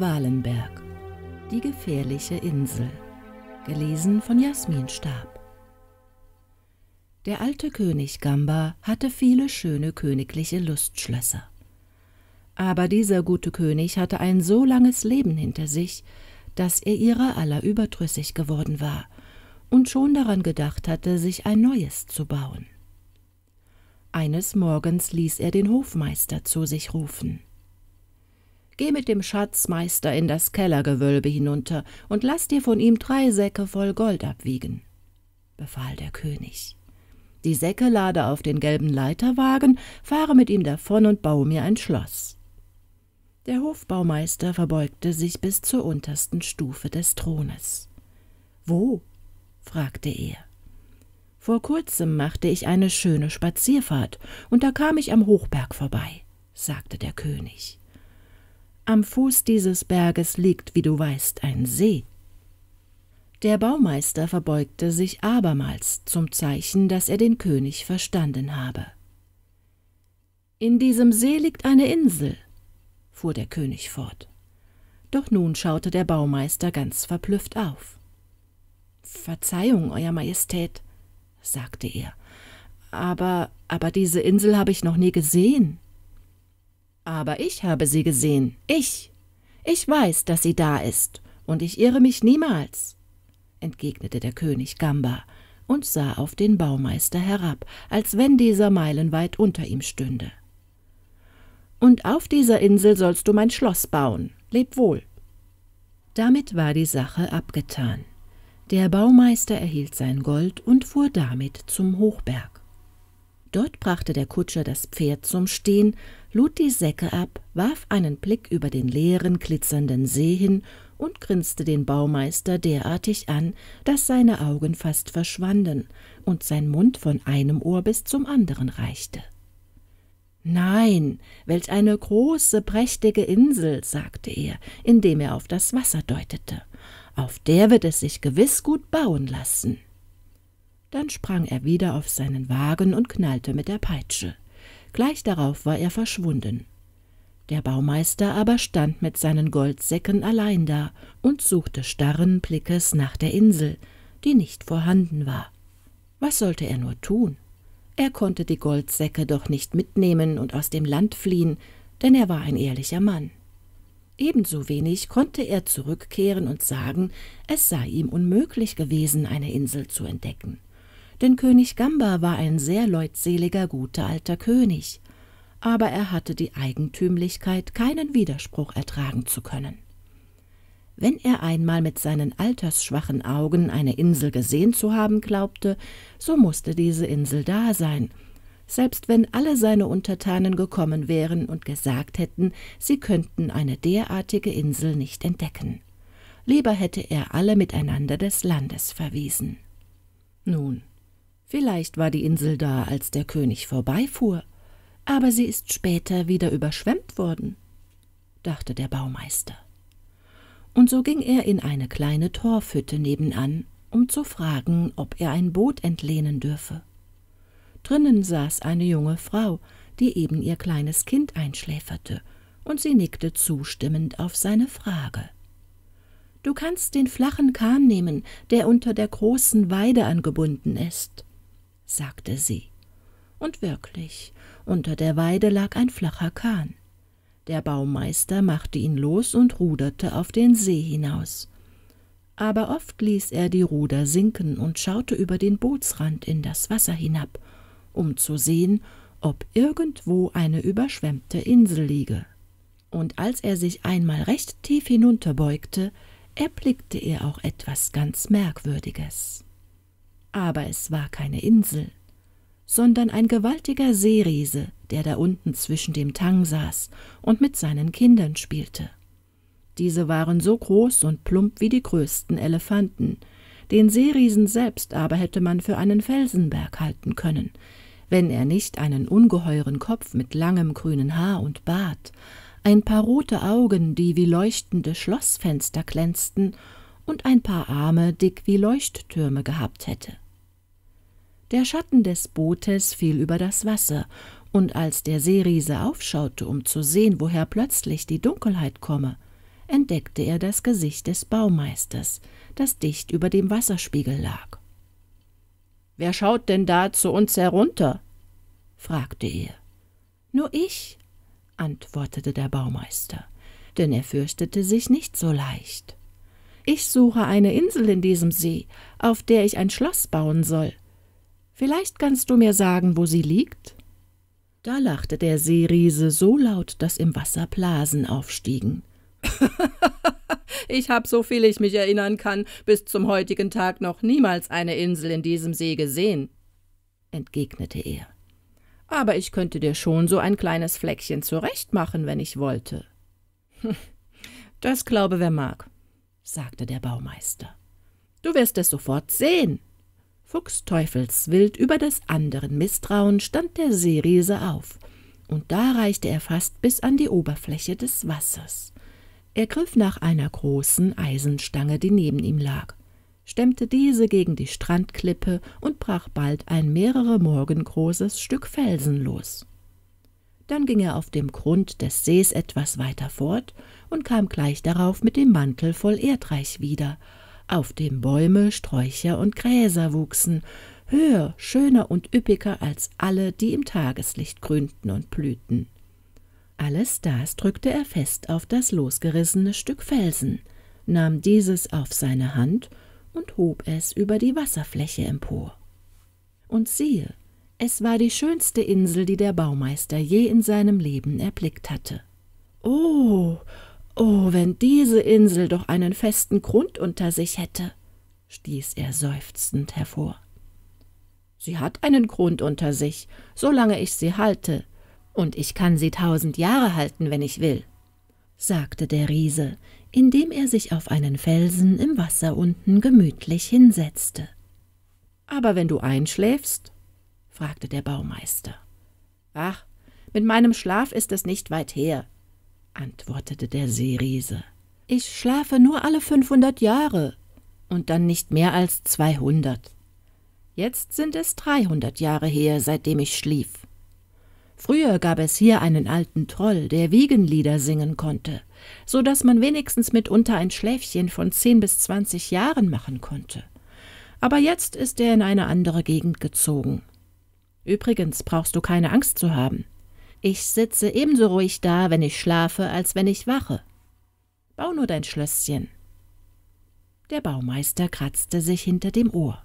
Walenberg. Die gefährliche Insel Gelesen von Jasmin Stab Der alte König Gamba hatte viele schöne königliche Lustschlösser. Aber dieser gute König hatte ein so langes Leben hinter sich, dass er ihrer aller überdrüssig geworden war und schon daran gedacht hatte, sich ein neues zu bauen. Eines Morgens ließ er den Hofmeister zu sich rufen. Geh mit dem Schatzmeister in das Kellergewölbe hinunter und lass dir von ihm drei Säcke voll Gold abwiegen, befahl der König. Die Säcke lade auf den gelben Leiterwagen, fahre mit ihm davon und baue mir ein Schloss. Der Hofbaumeister verbeugte sich bis zur untersten Stufe des Thrones. Wo? fragte er. Vor kurzem machte ich eine schöne Spazierfahrt, und da kam ich am Hochberg vorbei, sagte der König. Am Fuß dieses Berges liegt, wie du weißt, ein See. Der Baumeister verbeugte sich abermals zum Zeichen, dass er den König verstanden habe. In diesem See liegt eine Insel, fuhr der König fort. Doch nun schaute der Baumeister ganz verblüfft auf. Verzeihung, Euer Majestät, sagte er, aber, aber diese Insel habe ich noch nie gesehen. Aber ich habe sie gesehen, ich. Ich weiß, dass sie da ist, und ich irre mich niemals, entgegnete der König Gamba und sah auf den Baumeister herab, als wenn dieser meilenweit unter ihm stünde. Und auf dieser Insel sollst du mein Schloss bauen, leb wohl. Damit war die Sache abgetan. Der Baumeister erhielt sein Gold und fuhr damit zum Hochberg. Dort brachte der Kutscher das Pferd zum Stehen lud die Säcke ab, warf einen Blick über den leeren, glitzernden See hin und grinste den Baumeister derartig an, dass seine Augen fast verschwanden und sein Mund von einem Ohr bis zum anderen reichte. Nein, welch eine große, prächtige Insel, sagte er, indem er auf das Wasser deutete. Auf der wird es sich gewiss gut bauen lassen. Dann sprang er wieder auf seinen Wagen und knallte mit der Peitsche. Gleich darauf war er verschwunden. Der Baumeister aber stand mit seinen Goldsäcken allein da und suchte starren Blickes nach der Insel, die nicht vorhanden war. Was sollte er nur tun? Er konnte die Goldsäcke doch nicht mitnehmen und aus dem Land fliehen, denn er war ein ehrlicher Mann. Ebenso wenig konnte er zurückkehren und sagen, es sei ihm unmöglich gewesen, eine Insel zu entdecken denn König Gamba war ein sehr leutseliger, guter alter König, aber er hatte die Eigentümlichkeit, keinen Widerspruch ertragen zu können. Wenn er einmal mit seinen altersschwachen Augen eine Insel gesehen zu haben glaubte, so musste diese Insel da sein, selbst wenn alle seine Untertanen gekommen wären und gesagt hätten, sie könnten eine derartige Insel nicht entdecken. Lieber hätte er alle miteinander des Landes verwiesen. Nun, Vielleicht war die Insel da, als der König vorbeifuhr, aber sie ist später wieder überschwemmt worden, dachte der Baumeister. Und so ging er in eine kleine Torfhütte nebenan, um zu fragen, ob er ein Boot entlehnen dürfe. Drinnen saß eine junge Frau, die eben ihr kleines Kind einschläferte, und sie nickte zustimmend auf seine Frage. »Du kannst den flachen Kahn nehmen, der unter der großen Weide angebunden ist.« sagte sie. Und wirklich, unter der Weide lag ein flacher Kahn. Der Baumeister machte ihn los und ruderte auf den See hinaus. Aber oft ließ er die Ruder sinken und schaute über den Bootsrand in das Wasser hinab, um zu sehen, ob irgendwo eine überschwemmte Insel liege. Und als er sich einmal recht tief hinunterbeugte, erblickte er auch etwas ganz Merkwürdiges aber es war keine Insel, sondern ein gewaltiger Seeriese, der da unten zwischen dem Tang saß und mit seinen Kindern spielte. Diese waren so groß und plump wie die größten Elefanten, den Seeriesen selbst aber hätte man für einen Felsenberg halten können, wenn er nicht einen ungeheuren Kopf mit langem grünen Haar und Bart, ein paar rote Augen, die wie leuchtende Schlossfenster glänzten, und ein paar Arme dick wie Leuchttürme gehabt hätte. Der Schatten des Bootes fiel über das Wasser, und als der Seeriese aufschaute, um zu sehen, woher plötzlich die Dunkelheit komme, entdeckte er das Gesicht des Baumeisters, das dicht über dem Wasserspiegel lag. Wer schaut denn da zu uns herunter? fragte er. Nur ich, antwortete der Baumeister, denn er fürchtete sich nicht so leicht. Ich suche eine Insel in diesem See, auf der ich ein Schloss bauen soll. Vielleicht kannst du mir sagen, wo sie liegt? Da lachte der Seeriese so laut, dass im Wasser Blasen aufstiegen. ich habe, so viel ich mich erinnern kann, bis zum heutigen Tag noch niemals eine Insel in diesem See gesehen, entgegnete er. Aber ich könnte dir schon so ein kleines Fleckchen zurechtmachen, wenn ich wollte. Das glaube wer mag, sagte der Baumeister. Du wirst es sofort sehen. Fuchs Teufelswild über des anderen Misstrauen stand der Seeriese auf, und da reichte er fast bis an die Oberfläche des Wassers. Er griff nach einer großen Eisenstange, die neben ihm lag, stemmte diese gegen die Strandklippe und brach bald ein mehrere Morgen großes Stück Felsen los. Dann ging er auf dem Grund des Sees etwas weiter fort und kam gleich darauf mit dem Mantel voll Erdreich wieder auf dem Bäume, Sträucher und Gräser wuchsen, höher, schöner und üppiger als alle, die im Tageslicht grünten und blühten. Alles das drückte er fest auf das losgerissene Stück Felsen, nahm dieses auf seine Hand und hob es über die Wasserfläche empor. Und siehe, es war die schönste Insel, die der Baumeister je in seinem Leben erblickt hatte. Oh, Oh, wenn diese Insel doch einen festen Grund unter sich hätte, stieß er seufzend hervor. Sie hat einen Grund unter sich, solange ich sie halte, und ich kann sie tausend Jahre halten, wenn ich will, sagte der Riese, indem er sich auf einen Felsen im Wasser unten gemütlich hinsetzte. Aber wenn du einschläfst? fragte der Baumeister. Ach, mit meinem Schlaf ist es nicht weit her, antwortete der Seeriese. Ich schlafe nur alle fünfhundert Jahre und dann nicht mehr als zweihundert. Jetzt sind es dreihundert Jahre her, seitdem ich schlief. Früher gab es hier einen alten Troll, der Wiegenlieder singen konnte, so daß man wenigstens mitunter ein Schläfchen von zehn bis zwanzig Jahren machen konnte. Aber jetzt ist er in eine andere Gegend gezogen. Übrigens brauchst du keine Angst zu haben. Ich sitze ebenso ruhig da, wenn ich schlafe, als wenn ich wache. Bau nur dein Schlösschen. Der Baumeister kratzte sich hinter dem Ohr.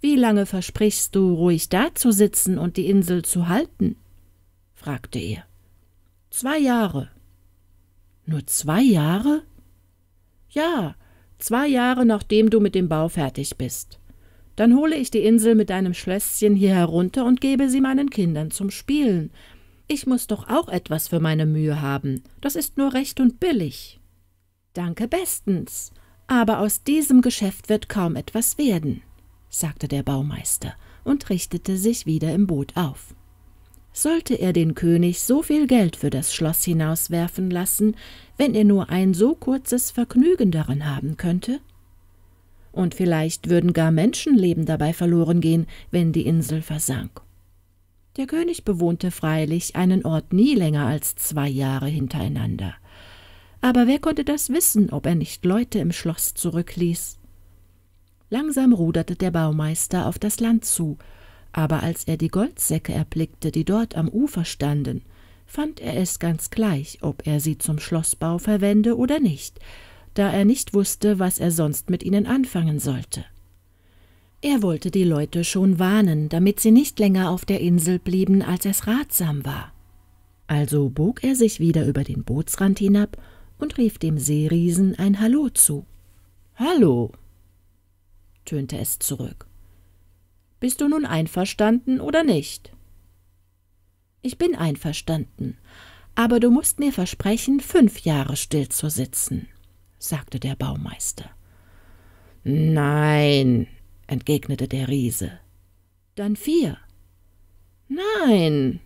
Wie lange versprichst du, ruhig da zu sitzen und die Insel zu halten? fragte er. Zwei Jahre. Nur zwei Jahre? Ja, zwei Jahre nachdem du mit dem Bau fertig bist. Dann hole ich die Insel mit deinem Schlösschen hier herunter und gebe sie meinen Kindern zum Spielen. Ich muss doch auch etwas für meine Mühe haben. Das ist nur recht und billig. Danke bestens. Aber aus diesem Geschäft wird kaum etwas werden, sagte der Baumeister und richtete sich wieder im Boot auf. Sollte er den König so viel Geld für das Schloss hinauswerfen lassen, wenn er nur ein so kurzes Vergnügen darin haben könnte? und vielleicht würden gar Menschenleben dabei verloren gehen, wenn die Insel versank. Der König bewohnte freilich einen Ort nie länger als zwei Jahre hintereinander. Aber wer konnte das wissen, ob er nicht Leute im Schloss zurückließ? Langsam ruderte der Baumeister auf das Land zu, aber als er die Goldsäcke erblickte, die dort am Ufer standen, fand er es ganz gleich, ob er sie zum Schlossbau verwende oder nicht, da er nicht wusste, was er sonst mit ihnen anfangen sollte. Er wollte die Leute schon warnen, damit sie nicht länger auf der Insel blieben, als es ratsam war. Also bog er sich wieder über den Bootsrand hinab und rief dem Seeriesen ein Hallo zu. Hallo, tönte es zurück. Bist du nun einverstanden oder nicht? Ich bin einverstanden, aber du musst mir versprechen, fünf Jahre still zu sitzen sagte der Baumeister. Nein, entgegnete der Riese. Dann vier. Nein,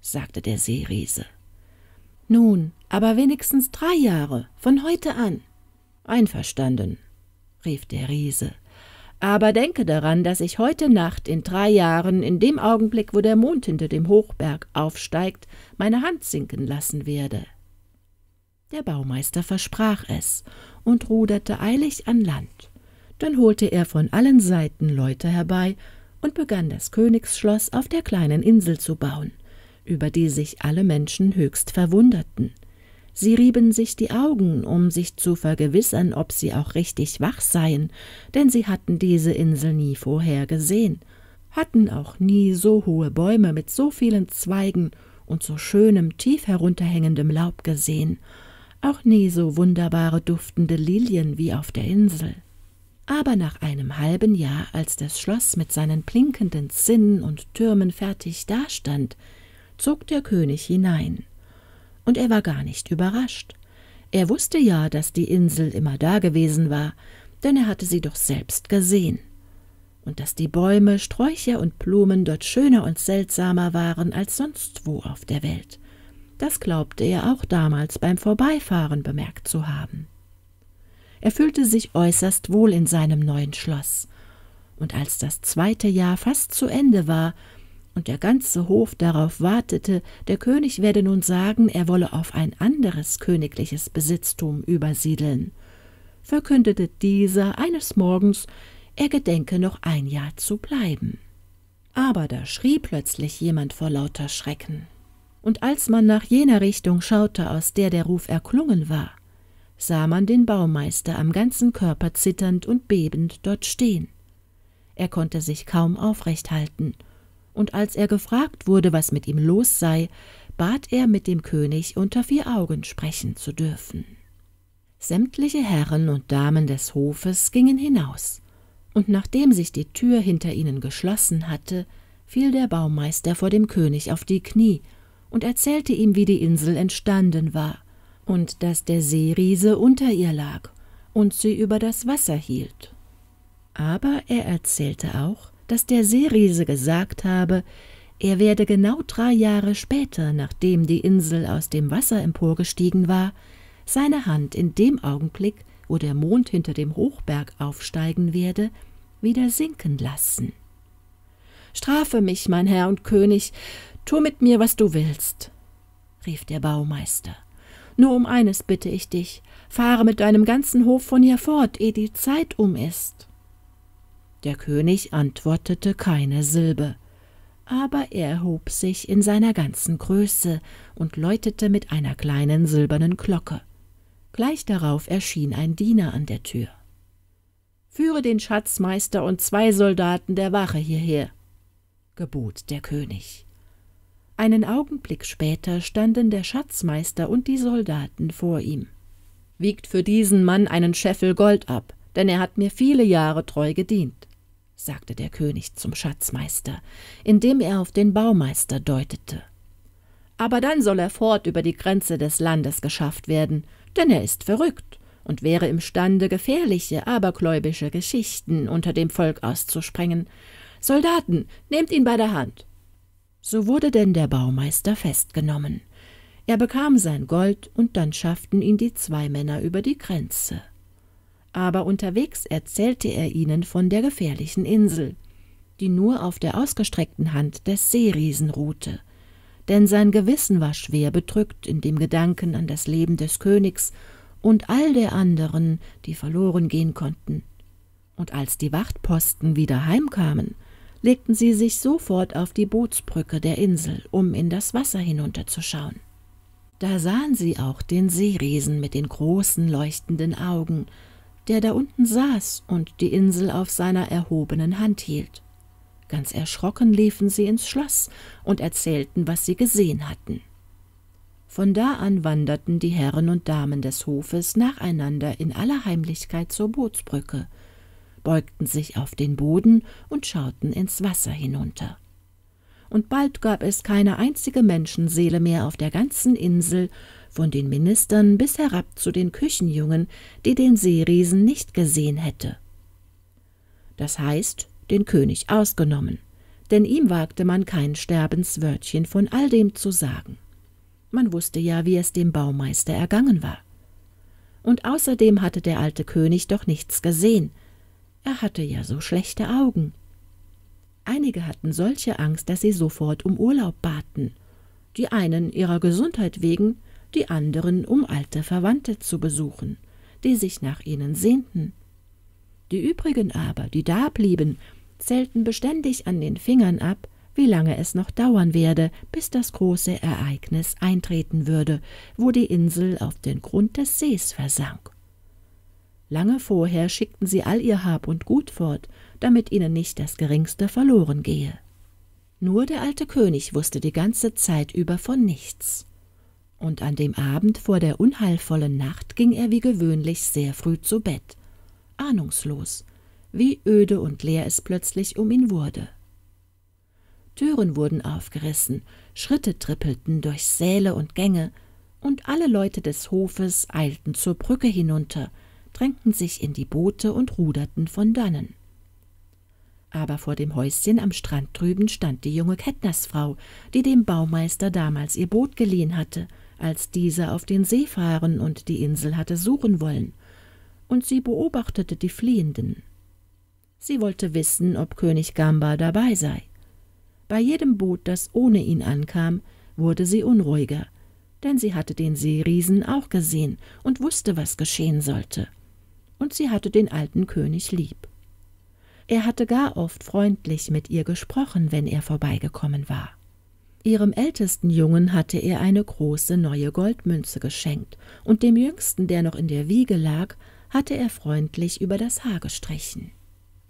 sagte der Seeriese. Nun, aber wenigstens drei Jahre, von heute an. Einverstanden, rief der Riese. Aber denke daran, dass ich heute Nacht in drei Jahren, in dem Augenblick, wo der Mond hinter dem Hochberg aufsteigt, meine Hand sinken lassen werde. Der Baumeister versprach es und ruderte eilig an Land. Dann holte er von allen Seiten Leute herbei und begann das Königsschloss auf der kleinen Insel zu bauen, über die sich alle Menschen höchst verwunderten. Sie rieben sich die Augen, um sich zu vergewissern, ob sie auch richtig wach seien, denn sie hatten diese Insel nie vorher gesehen, hatten auch nie so hohe Bäume mit so vielen Zweigen und so schönem, tief herunterhängendem Laub gesehen, auch nie so wunderbare duftende Lilien wie auf der Insel. Aber nach einem halben Jahr, als das Schloss mit seinen blinkenden Zinnen und Türmen fertig dastand, zog der König hinein. Und er war gar nicht überrascht. Er wusste ja, dass die Insel immer dagewesen war, denn er hatte sie doch selbst gesehen. Und dass die Bäume, Sträucher und Blumen dort schöner und seltsamer waren als sonst wo auf der Welt. Das glaubte er auch damals beim Vorbeifahren bemerkt zu haben. Er fühlte sich äußerst wohl in seinem neuen Schloss, und als das zweite Jahr fast zu Ende war und der ganze Hof darauf wartete, der König werde nun sagen, er wolle auf ein anderes königliches Besitztum übersiedeln, verkündete dieser eines Morgens, er gedenke noch ein Jahr zu bleiben. Aber da schrie plötzlich jemand vor lauter Schrecken und als man nach jener Richtung schaute, aus der der Ruf erklungen war, sah man den Baumeister am ganzen Körper zitternd und bebend dort stehen. Er konnte sich kaum aufrecht halten, und als er gefragt wurde, was mit ihm los sei, bat er, mit dem König unter vier Augen sprechen zu dürfen. Sämtliche Herren und Damen des Hofes gingen hinaus, und nachdem sich die Tür hinter ihnen geschlossen hatte, fiel der Baumeister vor dem König auf die Knie und erzählte ihm, wie die Insel entstanden war und dass der Seeriese unter ihr lag und sie über das Wasser hielt. Aber er erzählte auch, dass der Seeriese gesagt habe, er werde genau drei Jahre später, nachdem die Insel aus dem Wasser emporgestiegen war, seine Hand in dem Augenblick, wo der Mond hinter dem Hochberg aufsteigen werde, wieder sinken lassen. Strafe mich, mein Herr und König, Tu mit mir, was du willst, rief der Baumeister. Nur um eines bitte ich dich, fahre mit deinem ganzen Hof von hier fort, ehe die Zeit um ist. Der König antwortete keine Silbe, aber er hob sich in seiner ganzen Größe und läutete mit einer kleinen silbernen Glocke. Gleich darauf erschien ein Diener an der Tür. Führe den Schatzmeister und zwei Soldaten der Wache hierher, gebot der König. Einen Augenblick später standen der Schatzmeister und die Soldaten vor ihm. Wiegt für diesen Mann einen Scheffel Gold ab, denn er hat mir viele Jahre treu gedient, sagte der König zum Schatzmeister, indem er auf den Baumeister deutete. Aber dann soll er fort über die Grenze des Landes geschafft werden, denn er ist verrückt und wäre imstande, gefährliche, abergläubische Geschichten unter dem Volk auszusprengen. Soldaten, nehmt ihn bei der Hand so wurde denn der Baumeister festgenommen. Er bekam sein Gold, und dann schafften ihn die zwei Männer über die Grenze. Aber unterwegs erzählte er ihnen von der gefährlichen Insel, die nur auf der ausgestreckten Hand des Seeriesen ruhte, denn sein Gewissen war schwer bedrückt in dem Gedanken an das Leben des Königs und all der anderen, die verloren gehen konnten. Und als die Wachtposten wieder heimkamen, legten sie sich sofort auf die Bootsbrücke der Insel, um in das Wasser hinunterzuschauen. Da sahen sie auch den Seeriesen mit den großen leuchtenden Augen, der da unten saß und die Insel auf seiner erhobenen Hand hielt. Ganz erschrocken liefen sie ins Schloss und erzählten, was sie gesehen hatten. Von da an wanderten die Herren und Damen des Hofes nacheinander in aller Heimlichkeit zur Bootsbrücke, beugten sich auf den Boden und schauten ins Wasser hinunter. Und bald gab es keine einzige Menschenseele mehr auf der ganzen Insel, von den Ministern bis herab zu den Küchenjungen, die den Seeriesen nicht gesehen hätte. Das heißt, den König ausgenommen, denn ihm wagte man kein Sterbenswörtchen von all dem zu sagen. Man wusste ja, wie es dem Baumeister ergangen war. Und außerdem hatte der alte König doch nichts gesehen, er hatte ja so schlechte Augen. Einige hatten solche Angst, dass sie sofort um Urlaub baten, die einen ihrer Gesundheit wegen, die anderen um alte Verwandte zu besuchen, die sich nach ihnen sehnten. Die übrigen aber, die dablieben, zählten beständig an den Fingern ab, wie lange es noch dauern werde, bis das große Ereignis eintreten würde, wo die Insel auf den Grund des Sees versank. Lange vorher schickten sie all ihr Hab und Gut fort, damit ihnen nicht das geringste verloren gehe. Nur der alte König wusste die ganze Zeit über von nichts. Und an dem Abend vor der unheilvollen Nacht ging er wie gewöhnlich sehr früh zu Bett, ahnungslos, wie öde und leer es plötzlich um ihn wurde. Türen wurden aufgerissen, Schritte trippelten durch Säle und Gänge, und alle Leute des Hofes eilten zur Brücke hinunter, drängten sich in die Boote und ruderten von dannen. Aber vor dem Häuschen am Strand drüben stand die junge Kettnersfrau, die dem Baumeister damals ihr Boot geliehen hatte, als dieser auf den See fahren und die Insel hatte suchen wollen, und sie beobachtete die Fliehenden. Sie wollte wissen, ob König Gamba dabei sei. Bei jedem Boot, das ohne ihn ankam, wurde sie unruhiger, denn sie hatte den Seeriesen auch gesehen und wusste, was geschehen sollte und sie hatte den alten König lieb. Er hatte gar oft freundlich mit ihr gesprochen, wenn er vorbeigekommen war. Ihrem ältesten Jungen hatte er eine große neue Goldmünze geschenkt, und dem jüngsten, der noch in der Wiege lag, hatte er freundlich über das Haar gestrichen.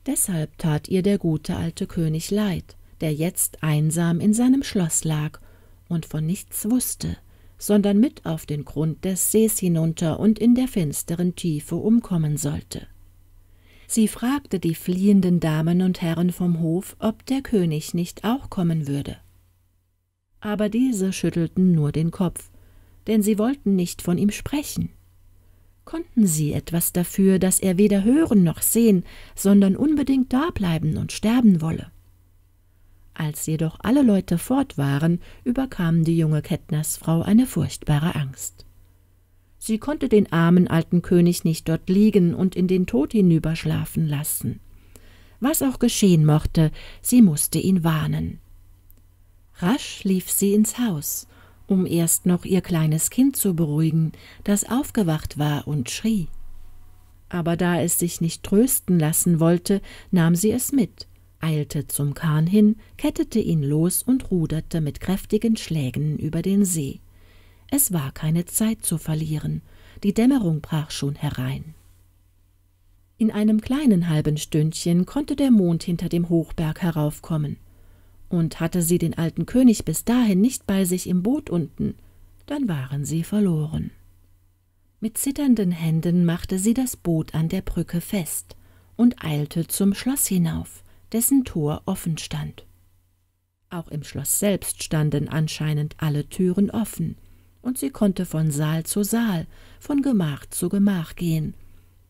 Deshalb tat ihr der gute alte König leid, der jetzt einsam in seinem Schloss lag und von nichts wusste, sondern mit auf den Grund des Sees hinunter und in der finsteren Tiefe umkommen sollte. Sie fragte die fliehenden Damen und Herren vom Hof, ob der König nicht auch kommen würde. Aber diese schüttelten nur den Kopf, denn sie wollten nicht von ihm sprechen. Konnten sie etwas dafür, dass er weder hören noch sehen, sondern unbedingt dableiben und sterben wolle? Als jedoch alle Leute fort waren, überkam die junge Kettnersfrau eine furchtbare Angst. Sie konnte den armen alten König nicht dort liegen und in den Tod hinüberschlafen lassen. Was auch geschehen mochte, sie mußte ihn warnen. Rasch lief sie ins Haus, um erst noch ihr kleines Kind zu beruhigen, das aufgewacht war und schrie. Aber da es sich nicht trösten lassen wollte, nahm sie es mit eilte zum Kahn hin, kettete ihn los und ruderte mit kräftigen Schlägen über den See. Es war keine Zeit zu verlieren, die Dämmerung brach schon herein. In einem kleinen halben Stündchen konnte der Mond hinter dem Hochberg heraufkommen, und hatte sie den alten König bis dahin nicht bei sich im Boot unten, dann waren sie verloren. Mit zitternden Händen machte sie das Boot an der Brücke fest und eilte zum Schloss hinauf, dessen Tor offen stand. Auch im Schloss selbst standen anscheinend alle Türen offen, und sie konnte von Saal zu Saal, von Gemach zu Gemach gehen,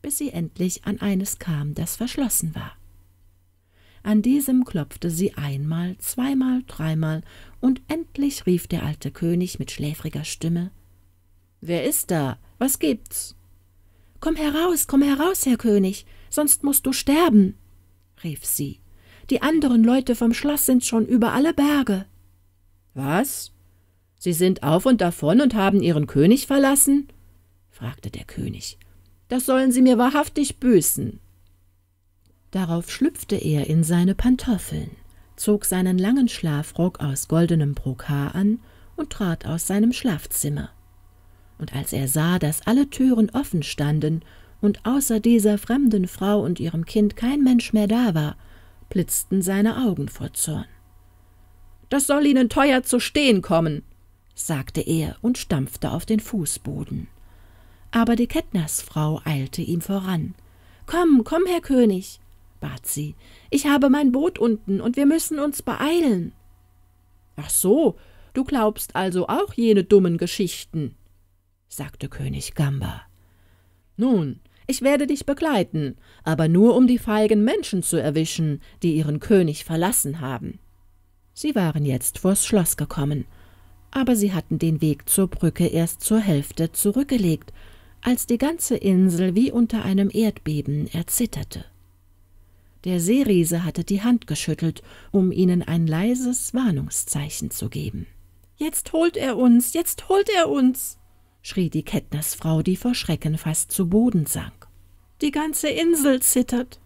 bis sie endlich an eines kam, das verschlossen war. An diesem klopfte sie einmal, zweimal, dreimal, und endlich rief der alte König mit schläfriger Stimme Wer ist da? Was gibt's? Komm heraus, komm heraus, Herr König, sonst mußt du sterben, rief sie. Die anderen Leute vom Schloss sind schon über alle Berge. Was? Sie sind auf und davon und haben ihren König verlassen? fragte der König. Das sollen sie mir wahrhaftig büßen. Darauf schlüpfte er in seine Pantoffeln, zog seinen langen Schlafrock aus goldenem Brokat an und trat aus seinem Schlafzimmer. Und als er sah, dass alle Türen offen standen und außer dieser fremden Frau und ihrem Kind kein Mensch mehr da war, blitzten seine Augen vor Zorn. Das soll Ihnen teuer zu stehen kommen, sagte er und stampfte auf den Fußboden. Aber die Kettnersfrau eilte ihm voran. Komm, komm, Herr König, bat sie, ich habe mein Boot unten und wir müssen uns beeilen. Ach so, du glaubst also auch jene dummen Geschichten, sagte König Gamba. Nun, ich werde dich begleiten, aber nur um die feigen Menschen zu erwischen, die ihren König verlassen haben. Sie waren jetzt vors Schloss gekommen, aber sie hatten den Weg zur Brücke erst zur Hälfte zurückgelegt, als die ganze Insel wie unter einem Erdbeben erzitterte. Der Seeriese hatte die Hand geschüttelt, um ihnen ein leises Warnungszeichen zu geben. Jetzt holt er uns, jetzt holt er uns! schrie die Kettnersfrau, die vor Schrecken fast zu Boden sank. Die ganze Insel zittert.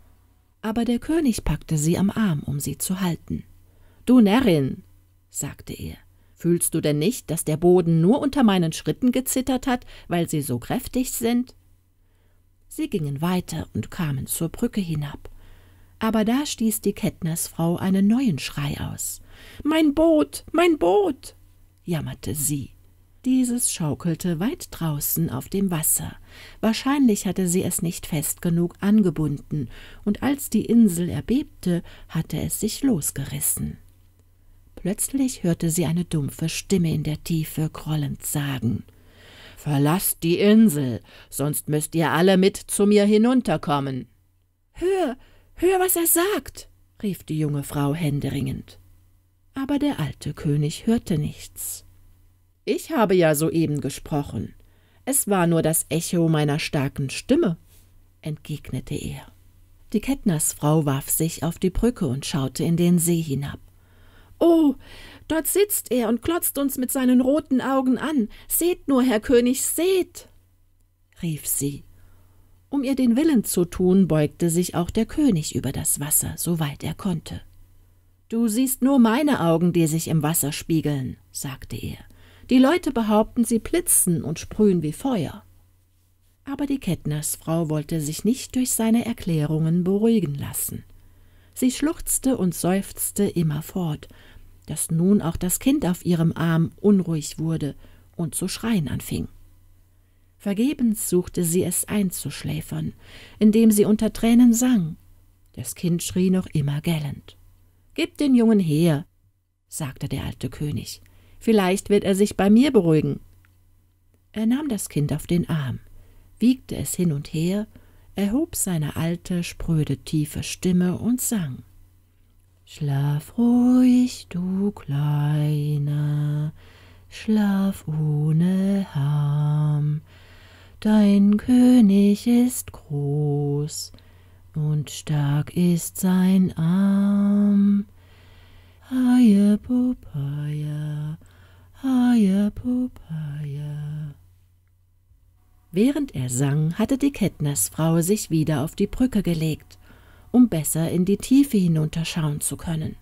Aber der König packte sie am Arm, um sie zu halten. Du Närrin, sagte er, fühlst du denn nicht, dass der Boden nur unter meinen Schritten gezittert hat, weil sie so kräftig sind? Sie gingen weiter und kamen zur Brücke hinab. Aber da stieß die Kettnersfrau einen neuen Schrei aus. Mein Boot, mein Boot! jammerte sie. Dieses schaukelte weit draußen auf dem Wasser. Wahrscheinlich hatte sie es nicht fest genug angebunden, und als die Insel erbebte, hatte es sich losgerissen. Plötzlich hörte sie eine dumpfe Stimme in der Tiefe grollend sagen Verlasst die Insel, sonst müsst ihr alle mit zu mir hinunterkommen. Hör, hör, was er sagt, rief die junge Frau händeringend. Aber der alte König hörte nichts. Ich habe ja soeben gesprochen. Es war nur das Echo meiner starken Stimme, entgegnete er. Die Kettnersfrau warf sich auf die Brücke und schaute in den See hinab. Oh, dort sitzt er und glotzt uns mit seinen roten Augen an. Seht nur, Herr König, seht! rief sie. Um ihr den Willen zu tun, beugte sich auch der König über das Wasser, soweit er konnte. Du siehst nur meine Augen, die sich im Wasser spiegeln, sagte er. Die Leute behaupten, sie blitzen und sprühen wie Feuer. Aber die Kettnersfrau wollte sich nicht durch seine Erklärungen beruhigen lassen. Sie schluchzte und seufzte immerfort, dass nun auch das Kind auf ihrem Arm unruhig wurde und zu schreien anfing. Vergebens suchte sie es einzuschläfern, indem sie unter Tränen sang. Das Kind schrie noch immer gellend. Gib den Jungen her, sagte der alte König. Vielleicht wird er sich bei mir beruhigen. Er nahm das Kind auf den Arm, wiegte es hin und her, erhob seine alte, spröde, tiefe Stimme und sang. Schlaf ruhig, du Kleiner, schlaf ohne Harm. Dein König ist groß und stark ist sein Arm. Haie, Popeye, Papaya, Papaya. Während er sang, hatte die Kettnersfrau sich wieder auf die Brücke gelegt, um besser in die Tiefe hinunterschauen zu können.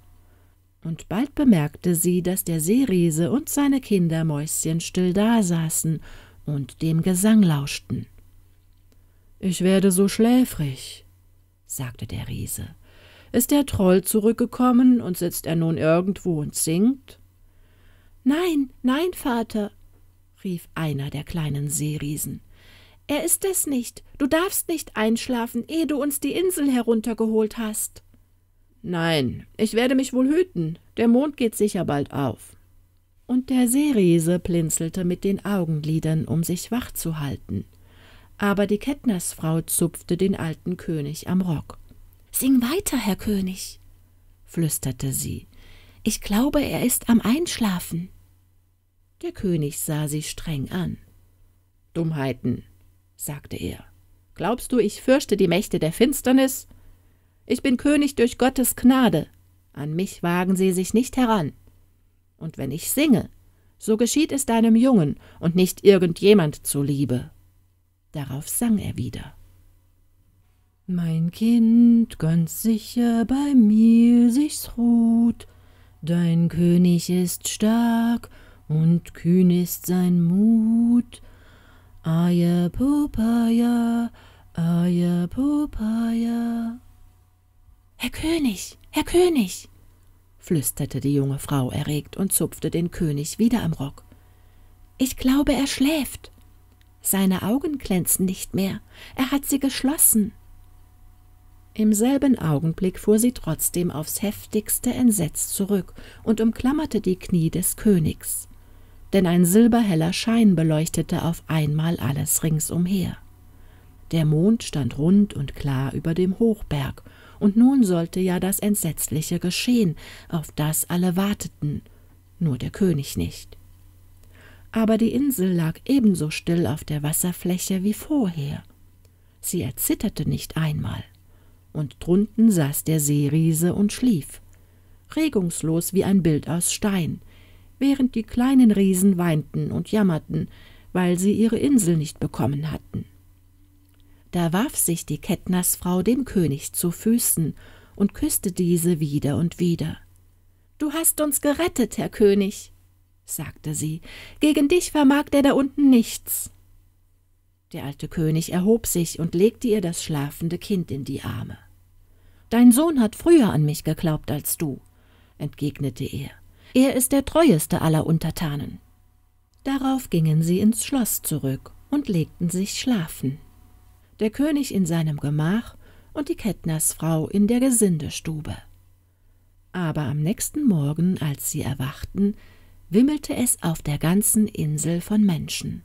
Und bald bemerkte sie, dass der Seeriese und seine Kindermäuschen still dasaßen und dem Gesang lauschten. Ich werde so schläfrig, sagte der Riese. Ist der Troll zurückgekommen und sitzt er nun irgendwo und singt? Nein, nein, Vater, rief einer der kleinen Seeriesen. Er ist es nicht. Du darfst nicht einschlafen, ehe du uns die Insel heruntergeholt hast. Nein, ich werde mich wohl hüten. Der Mond geht sicher bald auf. Und der Seeriese blinzelte mit den Augenlidern, um sich wach zu halten. Aber die Kettnersfrau zupfte den alten König am Rock. Sing weiter, Herr König, flüsterte sie. Ich glaube, er ist am Einschlafen. Der König sah sie streng an. Dummheiten, sagte er. Glaubst du, ich fürchte die Mächte der Finsternis? Ich bin König durch Gottes Gnade. An mich wagen sie sich nicht heran. Und wenn ich singe, so geschieht es deinem Jungen und nicht irgendjemand zuliebe. Darauf sang er wieder. Mein Kind ganz sicher bei mir sich's ruht, Dein König ist stark und kühn ist sein Mut. Aya Popeye, Aya Popeye. Herr König, Herr König, flüsterte die junge Frau erregt und zupfte den König wieder am Rock. Ich glaube, er schläft. Seine Augen glänzen nicht mehr, er hat sie geschlossen. Im selben Augenblick fuhr sie trotzdem aufs heftigste entsetzt zurück und umklammerte die Knie des Königs, denn ein silberheller Schein beleuchtete auf einmal alles ringsumher. Der Mond stand rund und klar über dem Hochberg, und nun sollte ja das Entsetzliche geschehen, auf das alle warteten, nur der König nicht. Aber die Insel lag ebenso still auf der Wasserfläche wie vorher. Sie erzitterte nicht einmal und drunten saß der Seeriese und schlief, regungslos wie ein Bild aus Stein, während die kleinen Riesen weinten und jammerten, weil sie ihre Insel nicht bekommen hatten. Da warf sich die Kettnersfrau dem König zu Füßen und küßte diese wieder und wieder. Du hast uns gerettet, Herr König, sagte sie, gegen dich vermag der da unten nichts. Der alte König erhob sich und legte ihr das schlafende Kind in die Arme. Dein Sohn hat früher an mich geglaubt als du, entgegnete er. Er ist der treueste aller Untertanen. Darauf gingen sie ins Schloss zurück und legten sich schlafen. Der König in seinem Gemach und die Kettnersfrau in der Gesindestube. Aber am nächsten Morgen, als sie erwachten, wimmelte es auf der ganzen Insel von Menschen.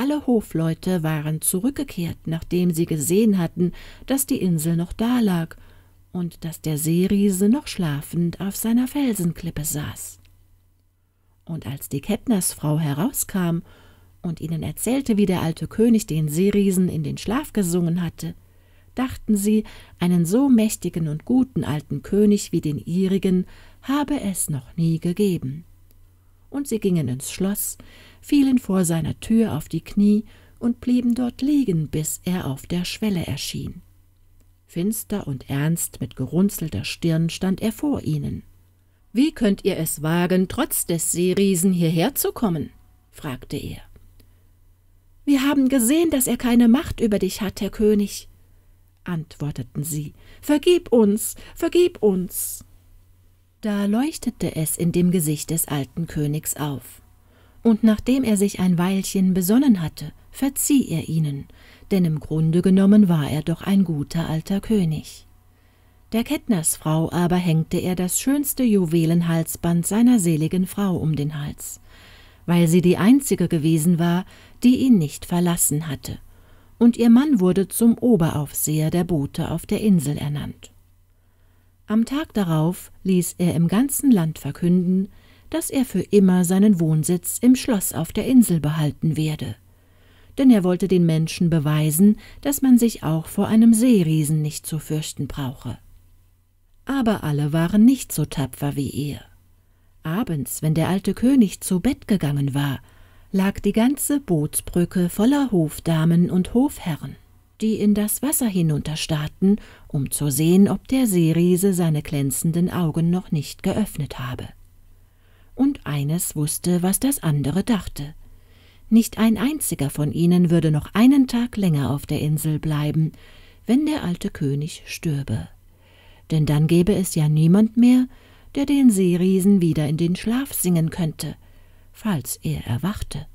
Alle Hofleute waren zurückgekehrt, nachdem sie gesehen hatten, dass die Insel noch dalag und dass der Seeriese noch schlafend auf seiner Felsenklippe saß. Und als die Kettnersfrau herauskam und ihnen erzählte, wie der alte König den Seeriesen in den Schlaf gesungen hatte, dachten sie, einen so mächtigen und guten alten König wie den ihrigen habe es noch nie gegeben. Und sie gingen ins Schloss, fielen vor seiner Tür auf die Knie und blieben dort liegen, bis er auf der Schwelle erschien. Finster und ernst mit gerunzelter Stirn stand er vor ihnen. »Wie könnt ihr es wagen, trotz des Seeriesen hierher zu kommen?« fragte er. »Wir haben gesehen, dass er keine Macht über dich hat, Herr König«, antworteten sie. »Vergib uns, vergib uns!« Da leuchtete es in dem Gesicht des alten Königs auf und nachdem er sich ein Weilchen besonnen hatte, verzieh er ihnen, denn im Grunde genommen war er doch ein guter alter König. Der Kettnersfrau aber hängte er das schönste Juwelenhalsband seiner seligen Frau um den Hals, weil sie die einzige gewesen war, die ihn nicht verlassen hatte, und ihr Mann wurde zum Oberaufseher der Boote auf der Insel ernannt. Am Tag darauf ließ er im ganzen Land verkünden, dass er für immer seinen Wohnsitz im Schloss auf der Insel behalten werde. Denn er wollte den Menschen beweisen, dass man sich auch vor einem Seeriesen nicht zu fürchten brauche. Aber alle waren nicht so tapfer wie er. Abends, wenn der alte König zu Bett gegangen war, lag die ganze Bootsbrücke voller Hofdamen und Hofherren, die in das Wasser hinunterstarrten, um zu sehen, ob der Seeriese seine glänzenden Augen noch nicht geöffnet habe und eines wusste, was das andere dachte. Nicht ein einziger von ihnen würde noch einen Tag länger auf der Insel bleiben, wenn der alte König stürbe. Denn dann gäbe es ja niemand mehr, der den Seeriesen wieder in den Schlaf singen könnte, falls er erwachte.